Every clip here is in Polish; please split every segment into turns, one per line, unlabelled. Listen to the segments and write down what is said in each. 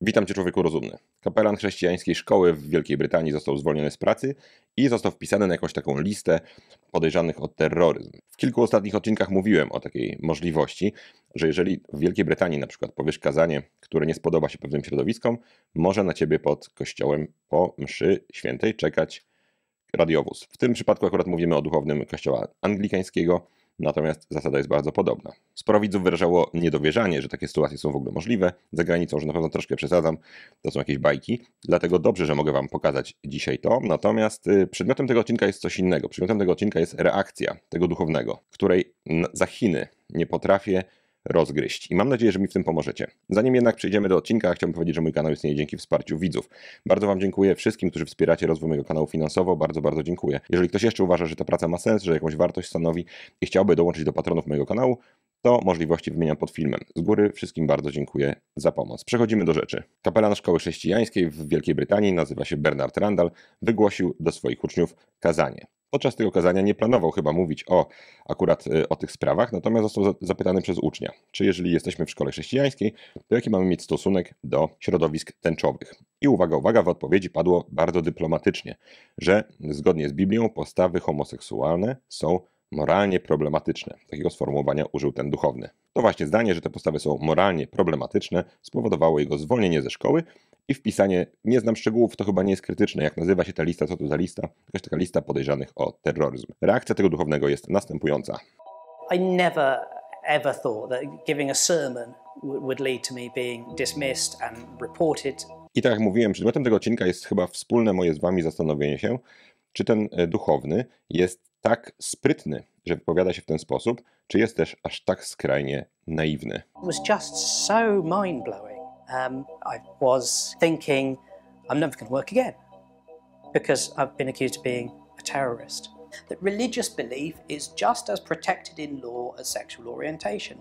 Witam Cię, człowieku rozumny. Kapelan chrześcijańskiej szkoły w Wielkiej Brytanii został zwolniony z pracy i został wpisany na jakąś taką listę podejrzanych o terroryzm. W kilku ostatnich odcinkach mówiłem o takiej możliwości, że jeżeli w Wielkiej Brytanii na przykład powiesz kazanie, które nie spodoba się pewnym środowiskom, może na Ciebie pod kościołem po mszy świętej czekać radiowóz. W tym przypadku akurat mówimy o duchownym kościoła anglikańskiego, natomiast zasada jest bardzo podobna. Sporo widzów wyrażało niedowierzanie, że takie sytuacje są w ogóle możliwe, za granicą, że na pewno troszkę przesadzam, to są jakieś bajki, dlatego dobrze, że mogę Wam pokazać dzisiaj to, natomiast y, przedmiotem tego odcinka jest coś innego, przedmiotem tego odcinka jest reakcja tego duchownego, której za Chiny nie potrafię rozgryźć. I mam nadzieję, że mi w tym pomożecie. Zanim jednak przejdziemy do odcinka, chciałbym powiedzieć, że mój kanał istnieje dzięki wsparciu widzów. Bardzo Wam dziękuję wszystkim, którzy wspieracie rozwój mojego kanału finansowo. Bardzo, bardzo dziękuję. Jeżeli ktoś jeszcze uważa, że ta praca ma sens, że jakąś wartość stanowi i chciałby dołączyć do patronów mojego kanału, to możliwości wymieniam pod filmem. Z góry wszystkim bardzo dziękuję za pomoc. Przechodzimy do rzeczy. Kapelan Szkoły Chrześcijańskiej w Wielkiej Brytanii, nazywa się Bernard Randall, wygłosił do swoich uczniów kazanie. Podczas tego kazania nie planował chyba mówić o akurat y, o tych sprawach, natomiast został zapytany przez ucznia, czy jeżeli jesteśmy w szkole chrześcijańskiej, to jaki mamy mieć stosunek do środowisk tęczowych. I uwaga, uwaga, w odpowiedzi padło bardzo dyplomatycznie, że zgodnie z Biblią postawy homoseksualne są moralnie problematyczne. Takiego sformułowania użył ten duchowny. To właśnie zdanie, że te postawy są moralnie problematyczne, spowodowało jego zwolnienie ze szkoły i wpisanie, nie znam szczegółów, to chyba nie jest krytyczne, jak nazywa się ta lista, co to za lista, jakaś taka lista podejrzanych o terroryzm. Reakcja tego duchownego jest następująca.
I never ever thought that giving a sermon would lead to me being dismissed and reported.
I tak jak mówiłem, przedmiotem tego odcinka jest chyba wspólne moje z wami zastanowienie się, czy ten e, duchowny jest tak sprytny, że wypowiada się w ten sposób, czy jest też aż tak skrajnie naiwny.
It was just so mind-blowing um, I was thinking, I'm never going to work again because I've been accused of being a terrorist. That religious belief is just as protected in law as sexual orientation,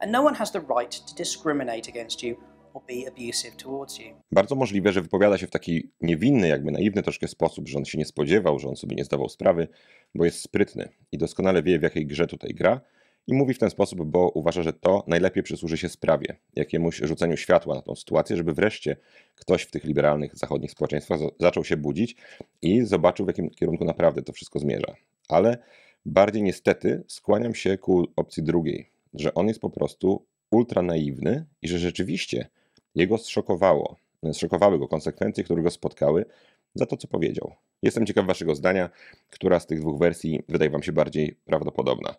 and no one has the right to discriminate against you
bardzo możliwe, że wypowiada się w taki niewinny, jakby naiwny troszkę sposób, że on się nie spodziewał, że on sobie nie zdawał sprawy, bo jest sprytny i doskonale wie, w jakiej grze tutaj gra i mówi w ten sposób, bo uważa, że to najlepiej przysłuży się sprawie, jakiemuś rzuceniu światła na tą sytuację, żeby wreszcie ktoś w tych liberalnych zachodnich społeczeństwach zaczął się budzić i zobaczył, w jakim kierunku naprawdę to wszystko zmierza. Ale bardziej niestety skłaniam się ku opcji drugiej, że on jest po prostu ultra naiwny i że rzeczywiście jego zszokowało, zszokowały go konsekwencje, które go spotkały za to, co powiedział. Jestem ciekaw Waszego zdania, która z tych dwóch wersji wydaje Wam się bardziej prawdopodobna.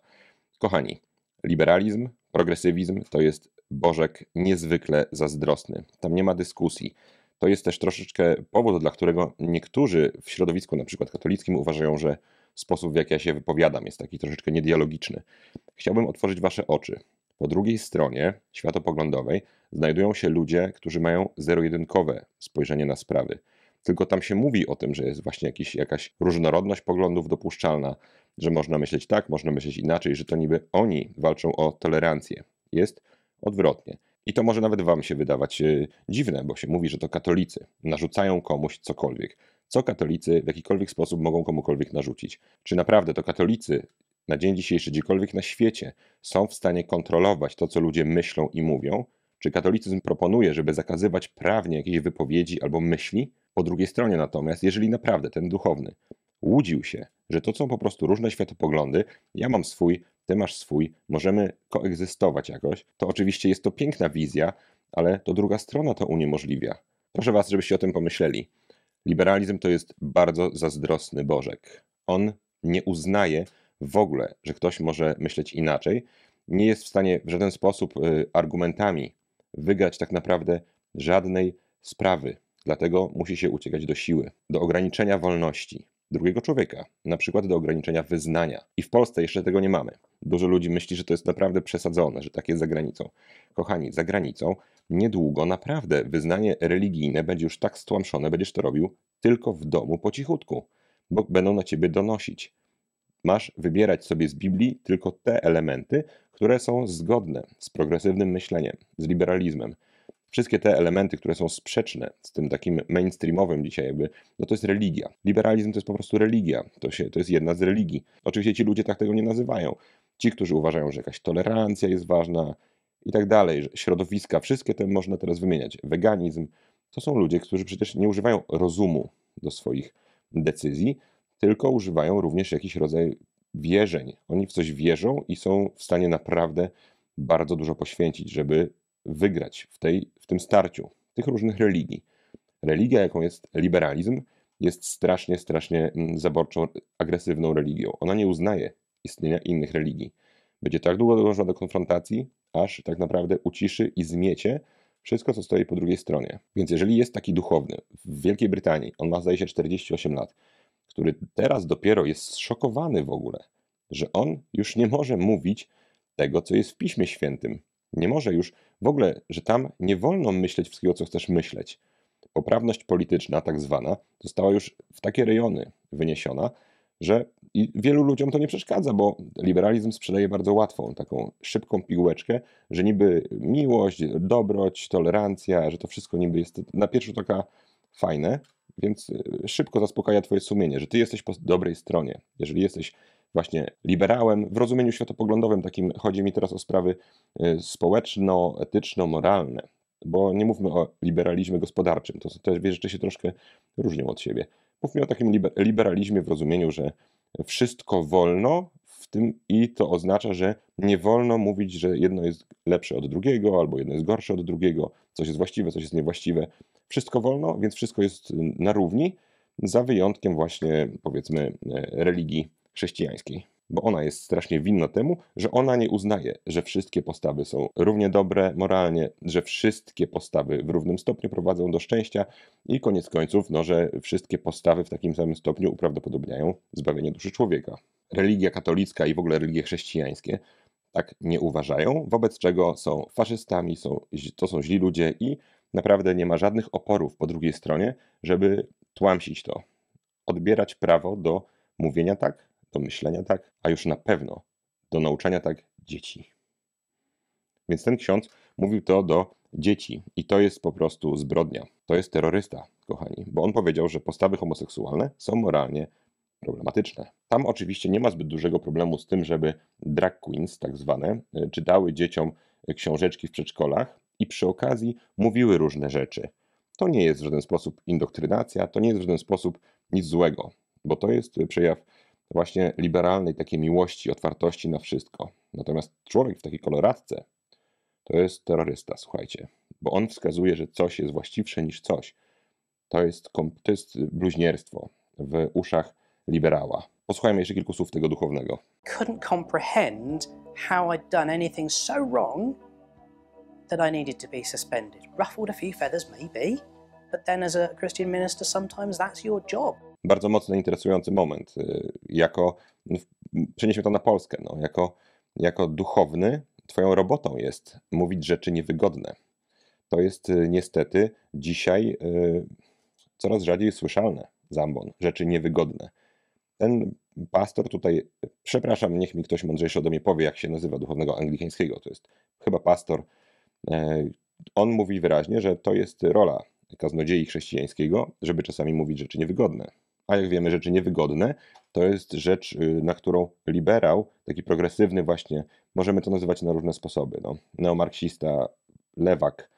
Kochani, liberalizm, progresywizm to jest Bożek niezwykle zazdrosny. Tam nie ma dyskusji. To jest też troszeczkę powód, dla którego niektórzy w środowisku, na przykład katolickim, uważają, że sposób, w jaki ja się wypowiadam, jest taki troszeczkę niedialogiczny. Chciałbym otworzyć Wasze oczy. Po drugiej stronie światopoglądowej znajdują się ludzie, którzy mają zero-jedynkowe spojrzenie na sprawy. Tylko tam się mówi o tym, że jest właśnie jakiś, jakaś różnorodność poglądów dopuszczalna, że można myśleć tak, można myśleć inaczej, że to niby oni walczą o tolerancję. Jest odwrotnie. I to może nawet Wam się wydawać e, dziwne, bo się mówi, że to katolicy narzucają komuś cokolwiek. Co katolicy w jakikolwiek sposób mogą komukolwiek narzucić? Czy naprawdę to katolicy na dzień dzisiejszy, gdziekolwiek na świecie, są w stanie kontrolować to, co ludzie myślą i mówią? Czy katolicyzm proponuje, żeby zakazywać prawnie jakiejś wypowiedzi albo myśli? Po drugiej stronie natomiast, jeżeli naprawdę ten duchowny łudził się, że to są po prostu różne światopoglądy. Ja mam swój, ty masz swój, możemy koegzystować jakoś. To oczywiście jest to piękna wizja, ale to druga strona to uniemożliwia. Proszę Was, żebyście o tym pomyśleli. Liberalizm to jest bardzo zazdrosny Bożek. On nie uznaje w ogóle, że ktoś może myśleć inaczej. Nie jest w stanie w żaden sposób y, argumentami wygrać tak naprawdę żadnej sprawy. Dlatego musi się uciekać do siły, do ograniczenia wolności drugiego człowieka, na przykład do ograniczenia wyznania. I w Polsce jeszcze tego nie mamy. Dużo ludzi myśli, że to jest naprawdę przesadzone, że tak jest za granicą. Kochani, za granicą niedługo naprawdę wyznanie religijne będzie już tak stłamszone, będziesz to robił tylko w domu po cichutku, bo będą na ciebie donosić. Masz wybierać sobie z Biblii tylko te elementy, które są zgodne z progresywnym myśleniem, z liberalizmem, Wszystkie te elementy, które są sprzeczne z tym takim mainstreamowym dzisiaj, jakby, no to jest religia. Liberalizm to jest po prostu religia, to, się, to jest jedna z religii. Oczywiście ci ludzie tak tego nie nazywają. Ci, którzy uważają, że jakaś tolerancja jest ważna i tak dalej, środowiska, wszystkie te można teraz wymieniać. Weganizm to są ludzie, którzy przecież nie używają rozumu do swoich decyzji, tylko używają również jakiś rodzaj wierzeń. Oni w coś wierzą i są w stanie naprawdę bardzo dużo poświęcić, żeby wygrać w, tej, w tym starciu tych różnych religii. Religia, jaką jest liberalizm, jest strasznie, strasznie mm, zaborczą, agresywną religią. Ona nie uznaje istnienia innych religii. Będzie tak długo dążyła do konfrontacji, aż tak naprawdę uciszy i zmiecie wszystko, co stoi po drugiej stronie. Więc jeżeli jest taki duchowny w Wielkiej Brytanii, on ma zdaje się 48 lat, który teraz dopiero jest zszokowany w ogóle, że on już nie może mówić tego, co jest w Piśmie Świętym, nie może już w ogóle, że tam nie wolno myśleć wszystkiego, co chcesz myśleć. Poprawność polityczna, tak zwana, została już w takie rejony wyniesiona, że i wielu ludziom to nie przeszkadza, bo liberalizm sprzedaje bardzo łatwą, taką szybką pigułeczkę, że niby miłość, dobroć, tolerancja, że to wszystko niby jest na pierwszy taka fajne, więc e, szybko zaspokaja twoje sumienie, że ty jesteś po dobrej stronie. Jeżeli jesteś właśnie liberałem w rozumieniu światopoglądowym takim, chodzi mi teraz o sprawy e, społeczno-etyczno-moralne, bo nie mówmy o liberalizmie gospodarczym, to te dwie rzeczy się troszkę różnią od siebie. Mówmy o takim liber liberalizmie w rozumieniu, że wszystko wolno, w tym i to oznacza, że nie wolno mówić, że jedno jest lepsze od drugiego, albo jedno jest gorsze od drugiego, coś jest właściwe, coś jest niewłaściwe. Wszystko wolno, więc wszystko jest na równi, za wyjątkiem właśnie powiedzmy e, religii chrześcijańskiej, bo ona jest strasznie winna temu, że ona nie uznaje, że wszystkie postawy są równie dobre moralnie, że wszystkie postawy w równym stopniu prowadzą do szczęścia i koniec końców, no, że wszystkie postawy w takim samym stopniu uprawdopodobniają zbawienie duszy człowieka. Religia katolicka i w ogóle religie chrześcijańskie tak nie uważają, wobec czego są faszystami, są, to są źli ludzie i naprawdę nie ma żadnych oporów po drugiej stronie, żeby tłamsić to, odbierać prawo do mówienia tak, do myślenia tak, a już na pewno do nauczania tak dzieci. Więc ten ksiądz mówił to do dzieci i to jest po prostu zbrodnia. To jest terrorysta, kochani, bo on powiedział, że postawy homoseksualne są moralnie problematyczne. Tam oczywiście nie ma zbyt dużego problemu z tym, żeby drag queens, tak zwane, e, czytały dzieciom książeczki w przedszkolach i przy okazji mówiły różne rzeczy. To nie jest w żaden sposób indoktrynacja, to nie jest w żaden sposób nic złego, bo to jest e, przejaw właśnie liberalnej takiej miłości, otwartości na wszystko. Natomiast człowiek w takiej koloradce to jest terrorysta, słuchajcie, bo on wskazuje, że coś jest właściwsze niż coś. To jest, to jest bluźnierstwo w uszach liberała. Posłuchajmy jeszcze kilku słów tego duchownego.
Couldn't comprehend how I'd done anything so wrong that I needed to be suspended. Ruffled a few feathers maybe, but then as a Christian minister sometimes that's your job
bardzo mocno interesujący moment. Y, jako, no, przenieśmy to na Polskę, no, jako, jako duchowny, Twoją robotą jest mówić rzeczy niewygodne. To jest y, niestety dzisiaj y, coraz rzadziej słyszalne zambon, rzeczy niewygodne. Ten pastor tutaj, przepraszam, niech mi ktoś mądrzejszy ode mnie powie, jak się nazywa duchownego anglikańskiego, to jest chyba pastor. E, on mówi wyraźnie, że to jest rola kaznodziei chrześcijańskiego, żeby czasami mówić rzeczy niewygodne a jak wiemy, rzeczy niewygodne, to jest rzecz, y, na którą liberał, taki progresywny właśnie, możemy to nazywać na różne sposoby, no, neomarksista, lewak,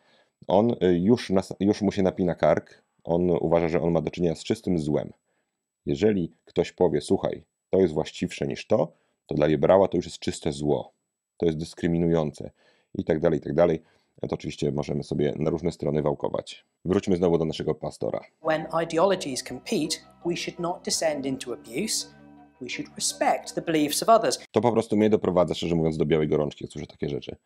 on y, już, nas, już mu się napina kark, on uważa, że on ma do czynienia z czystym złem. Jeżeli ktoś powie, słuchaj, to jest właściwsze niż to, to dla liberała to już jest czyste zło, to jest dyskryminujące i tak dalej, i tak dalej. No to oczywiście możemy sobie na różne strony wałkować. Wróćmy znowu do naszego pastora.
When ideologies compete, we should not descend into abuse. We should respect the beliefs of others.
To po prostu mnie doprowadza, szczerze mówiąc, do białej gorączki, jak słyszę takie rzeczy.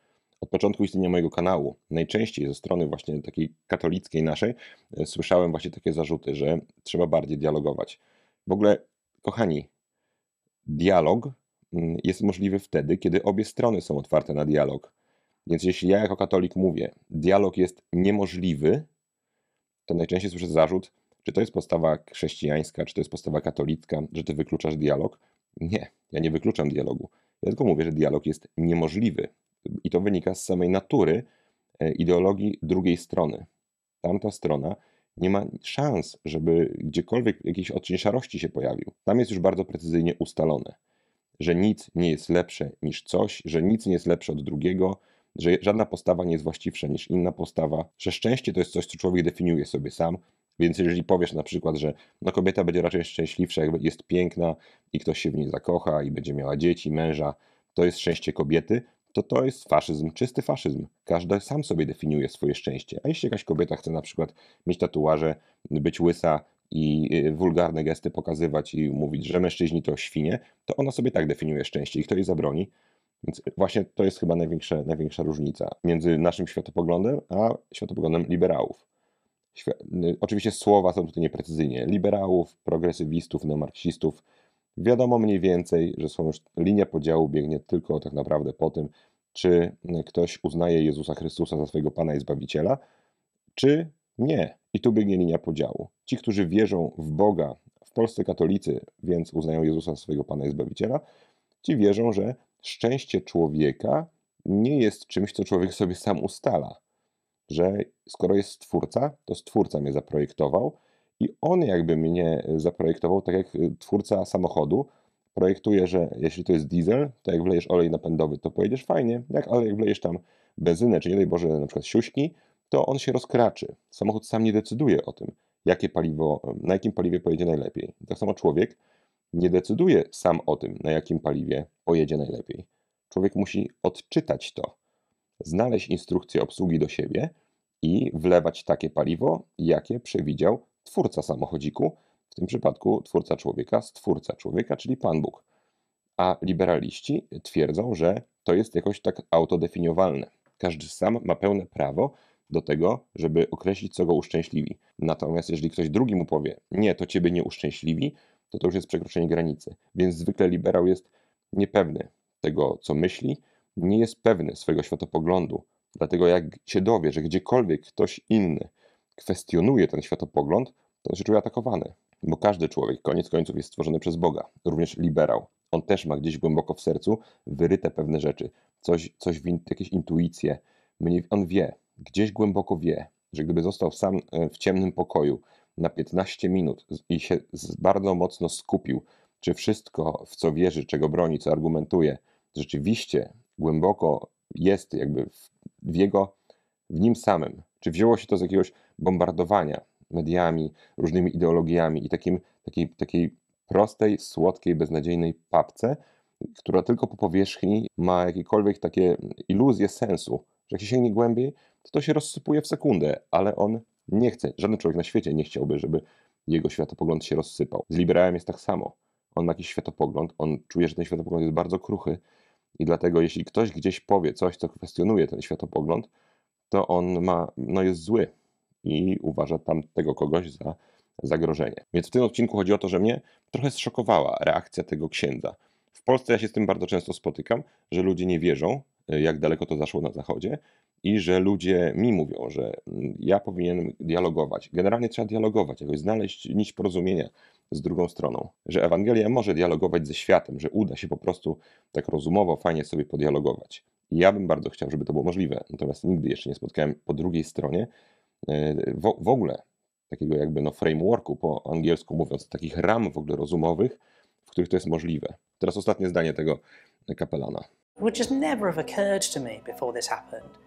Od początku istnienia mojego kanału, najczęściej ze strony właśnie takiej katolickiej naszej, e, słyszałem właśnie takie zarzuty, że trzeba bardziej dialogować. W ogóle, kochani, dialog mm, jest możliwy wtedy, kiedy obie strony są otwarte na dialog. Więc jeśli ja jako katolik mówię, dialog jest niemożliwy, to najczęściej słyszę zarzut, czy to jest postawa chrześcijańska, czy to jest postawa katolicka, że ty wykluczasz dialog. Nie, ja nie wykluczam dialogu. Ja tylko mówię, że dialog jest niemożliwy. I to wynika z samej natury e, ideologii drugiej strony. Tamta strona nie ma szans, żeby gdziekolwiek jakiś odcień szarości się pojawił. Tam jest już bardzo precyzyjnie ustalone, że nic nie jest lepsze niż coś, że nic nie jest lepsze od drugiego, że żadna postawa nie jest właściwsza niż inna postawa, że szczęście to jest coś, co człowiek definiuje sobie sam, więc jeżeli powiesz na przykład, że no kobieta będzie raczej szczęśliwsza, jak jest piękna i ktoś się w niej zakocha i będzie miała dzieci, męża, to jest szczęście kobiety, to to jest faszyzm, czysty faszyzm. Każdy sam sobie definiuje swoje szczęście. A jeśli jakaś kobieta chce na przykład mieć tatuaże, być łysa i y, wulgarne gesty pokazywać i mówić, że mężczyźni to świnie, to ona sobie tak definiuje szczęście i kto jej zabroni? Więc właśnie to jest chyba największa, największa różnica między naszym światopoglądem a światopoglądem liberałów. Świ y, Oczywiście słowa są tutaj nieprecyzyjnie. Liberałów, progresywistów, neomarksistów. Wiadomo mniej więcej, że są już linia podziału biegnie tylko tak naprawdę po tym, czy y, ktoś uznaje Jezusa Chrystusa za swojego Pana i Zbawiciela, czy nie. I tu biegnie linia podziału. Ci, którzy wierzą w Boga, w Polsce katolicy, więc uznają Jezusa za swojego Pana i Zbawiciela, ci wierzą, że szczęście człowieka nie jest czymś, co człowiek sobie sam ustala. Że skoro jest stwórca, to stwórca mnie zaprojektował i on jakby mnie zaprojektował, tak jak y, twórca samochodu projektuje, że jeśli to jest diesel, to jak wlejesz olej napędowy, to pojedziesz fajnie, jak, ale jak wlejesz tam benzynę, czy nie daj Boże na przykład siuśki, to on się rozkraczy. Samochód sam nie decyduje o tym, jakie paliwo, na jakim paliwie pojedzie najlepiej. Tak samo człowiek nie decyduje sam o tym, na jakim paliwie pojedzie najlepiej. Człowiek musi odczytać to, znaleźć instrukcję obsługi do siebie i wlewać takie paliwo, jakie przewidział twórca samochodziku, w tym przypadku twórca człowieka, stwórca człowieka, czyli Pan Bóg. A liberaliści twierdzą, że to jest jakoś tak autodefiniowalne. Każdy sam ma pełne prawo do tego, żeby określić, co go uszczęśliwi. Natomiast jeżeli ktoś drugi mu powie, nie, to ciebie nie uszczęśliwi, to to już jest przekroczenie granicy. Więc zwykle liberał jest niepewny tego, co myśli, nie jest pewny swojego światopoglądu. Dlatego jak się dowie, że gdziekolwiek ktoś inny kwestionuje ten światopogląd, to on się czuje atakowany. Bo każdy człowiek, koniec końców, jest stworzony przez Boga, również liberał. On też ma gdzieś głęboko w sercu wyryte pewne rzeczy, coś, coś jakieś intuicje. On wie, gdzieś głęboko wie, że gdyby został sam e, w ciemnym pokoju na 15 minut i się bardzo mocno skupił, czy wszystko, w co wierzy, czego broni, co argumentuje, rzeczywiście głęboko jest jakby w jego, w nim samym, czy wzięło się to z jakiegoś bombardowania mediami, różnymi ideologiami i takim, takiej, takiej prostej, słodkiej, beznadziejnej papce, która tylko po powierzchni ma jakiekolwiek takie iluzje sensu, że jak się sięgnie głębiej, to to się rozsypuje w sekundę, ale on nie chce, żaden człowiek na świecie nie chciałby, żeby jego światopogląd się rozsypał. Z liberałem jest tak samo. On ma jakiś światopogląd, on czuje, że ten światopogląd jest bardzo kruchy i dlatego jeśli ktoś gdzieś powie coś, co kwestionuje ten światopogląd, to on ma, no jest zły i uważa tamtego kogoś za zagrożenie. Więc w tym odcinku chodzi o to, że mnie trochę zszokowała reakcja tego księdza. W Polsce ja się z tym bardzo często spotykam, że ludzie nie wierzą, jak daleko to zaszło na zachodzie i że ludzie mi mówią, że mm, ja powinienem dialogować. Generalnie trzeba dialogować, jakoś znaleźć nić porozumienia z drugą stroną, że Ewangelia może dialogować ze światem, że uda się po prostu tak rozumowo, fajnie sobie podialogować. I ja bym bardzo chciał, żeby to było możliwe, natomiast nigdy jeszcze nie spotkałem po drugiej stronie e, w, w ogóle takiego jakby no frameworku po angielsku mówiąc, takich ram w ogóle rozumowych, w których to jest możliwe. Teraz ostatnie zdanie tego kapelana.
Which has never have occurred to me before this happened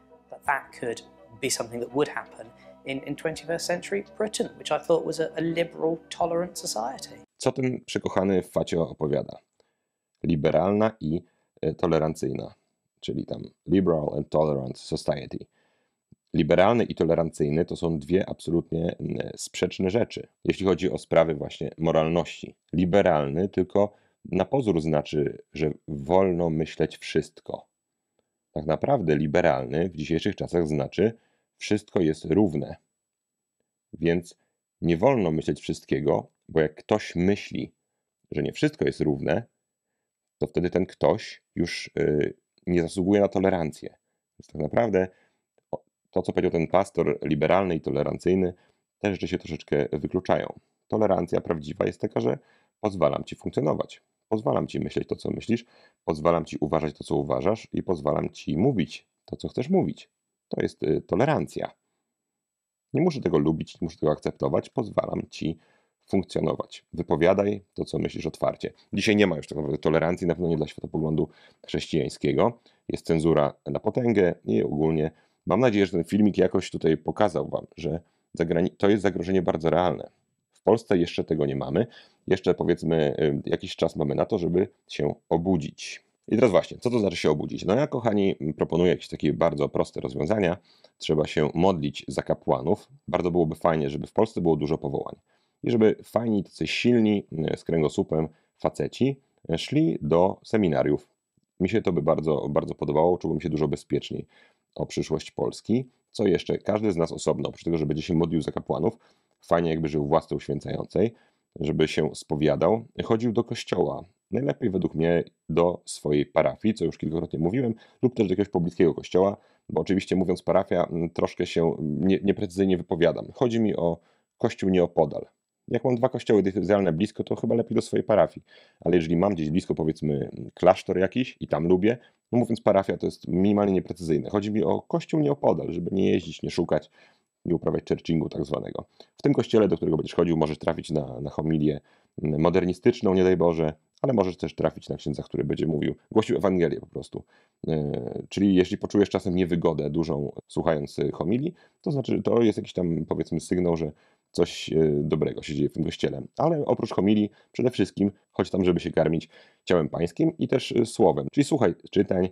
that could be something that would happen in, in 21st century Britain, which I thought was a, a liberal, tolerant society.
Co ten przekochany Facio opowiada? Liberalna i e, tolerancyjna, czyli tam liberal and tolerant society. Liberalny i tolerancyjny to są dwie absolutnie sprzeczne rzeczy, jeśli chodzi o sprawy właśnie moralności. Liberalny tylko na pozór znaczy, że wolno myśleć wszystko, tak naprawdę liberalny w dzisiejszych czasach znaczy wszystko jest równe. Więc nie wolno myśleć wszystkiego, bo jak ktoś myśli, że nie wszystko jest równe, to wtedy ten ktoś już y, nie zasługuje na tolerancję. Więc tak naprawdę to, co powiedział ten pastor liberalny i tolerancyjny, te rzeczy się troszeczkę wykluczają. Tolerancja prawdziwa jest taka, że pozwalam ci funkcjonować. Pozwalam ci myśleć to, co myślisz, pozwalam ci uważać to, co uważasz i pozwalam ci mówić to, co chcesz mówić. To jest y, tolerancja. Nie muszę tego lubić, nie muszę tego akceptować, pozwalam ci funkcjonować. Wypowiadaj to, co myślisz otwarcie. Dzisiaj nie ma już tak naprawdę tolerancji, na pewno nie dla światopoglądu chrześcijańskiego. Jest cenzura na potęgę i ogólnie mam nadzieję, że ten filmik jakoś tutaj pokazał Wam, że to jest zagrożenie bardzo realne. W Polsce jeszcze tego nie mamy jeszcze powiedzmy jakiś czas mamy na to, żeby się obudzić. I teraz właśnie, co to znaczy się obudzić? No ja kochani proponuję jakieś takie bardzo proste rozwiązania. Trzeba się modlić za kapłanów. Bardzo byłoby fajnie, żeby w Polsce było dużo powołań. I żeby fajni, tacy silni, z kręgosłupem faceci e, szli do seminariów. Mi się to by bardzo, bardzo podobało, czułbym się dużo bezpieczniej o przyszłość Polski. Co jeszcze? Każdy z nas osobno, oprócz tego, że będzie się modlił za kapłanów, fajnie jakby żył w święcającej. uświęcającej, żeby się spowiadał, chodził do kościoła. Najlepiej według mnie do swojej parafii, co już kilkakrotnie mówiłem, lub też do jakiegoś pobliskiego kościoła, bo oczywiście mówiąc parafia, troszkę się nie, nieprecyzyjnie wypowiadam. Chodzi mi o kościół nieopodal. Jak mam dwa kościoły decyzjalne blisko, to chyba lepiej do swojej parafii. Ale jeżeli mam gdzieś blisko, powiedzmy, klasztor jakiś i tam lubię, no mówiąc parafia, to jest minimalnie nieprecyzyjne. Chodzi mi o kościół nieopodal, żeby nie jeździć, nie szukać, i uprawiać churchingu tak zwanego. W tym kościele, do którego będziesz chodził, możesz trafić na, na homilię mm, modernistyczną, nie daj Boże, ale możesz też trafić na księdza, który będzie mówił, głosił Ewangelię po prostu. E, czyli jeśli poczujesz czasem niewygodę dużą słuchając e, homilii, to znaczy, to jest jakiś tam powiedzmy sygnał, że coś e, dobrego się dzieje w tym kościele. Ale oprócz homilii, przede wszystkim chodź tam, żeby się karmić ciałem pańskim i też słowem. Czyli słuchaj czytań,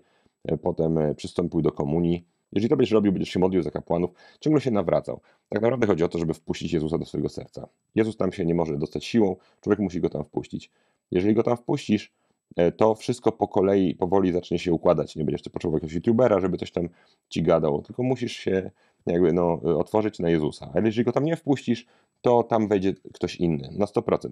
potem przystępuj do komunii, jeżeli to będziesz robił, będziesz się modlił za kapłanów, ciągle się nawracał. Tak naprawdę chodzi o to, żeby wpuścić Jezusa do swojego serca. Jezus tam się nie może dostać siłą, człowiek musi go tam wpuścić. Jeżeli go tam wpuścisz, e, to wszystko po kolei, powoli zacznie się układać. Nie będziesz potrzebował jakiegoś youtubera, żeby coś tam ci gadał, tylko musisz się jakby no, otworzyć na Jezusa. Ale jeżeli go tam nie wpuścisz, to tam wejdzie ktoś inny, na 100%.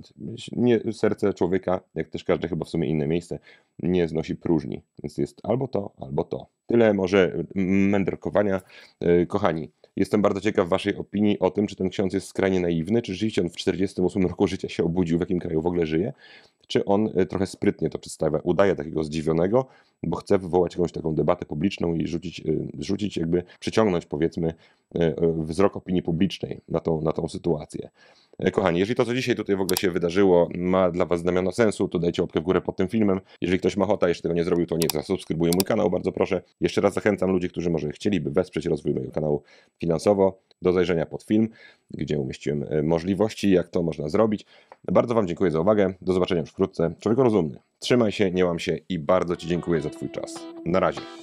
Nie, serce człowieka, jak też każde chyba w sumie inne miejsce, nie znosi próżni. Więc jest albo to, albo to. Tyle może mędrkowania. E, kochani, jestem bardzo ciekaw waszej opinii o tym, czy ten ksiądz jest skrajnie naiwny, czy rzeczywiście on w 48 roku życia się obudził, w jakim kraju w ogóle żyje, czy on y, trochę sprytnie to przedstawia, udaje takiego zdziwionego, bo chce wywołać jakąś taką debatę publiczną i rzucić, y, rzucić jakby przyciągnąć powiedzmy y, wzrok opinii publicznej na tą, na tą sytuację. Kochani, jeżeli to, co dzisiaj tutaj w ogóle się wydarzyło, ma dla Was znamiona sensu, to dajcie łapkę w górę pod tym filmem. Jeżeli ktoś ma ochotę, jeszcze tego nie zrobił, to nie zasubskrybuj mój kanał, bardzo proszę. Jeszcze raz zachęcam ludzi, którzy może chcieliby wesprzeć rozwój mojego kanału finansowo, do zajrzenia pod film, gdzie umieściłem możliwości, jak to można zrobić. Bardzo Wam dziękuję za uwagę. Do zobaczenia już wkrótce. Człowiek rozumny. Trzymaj się, nie łam się i bardzo Ci dziękuję za Twój czas. Na razie.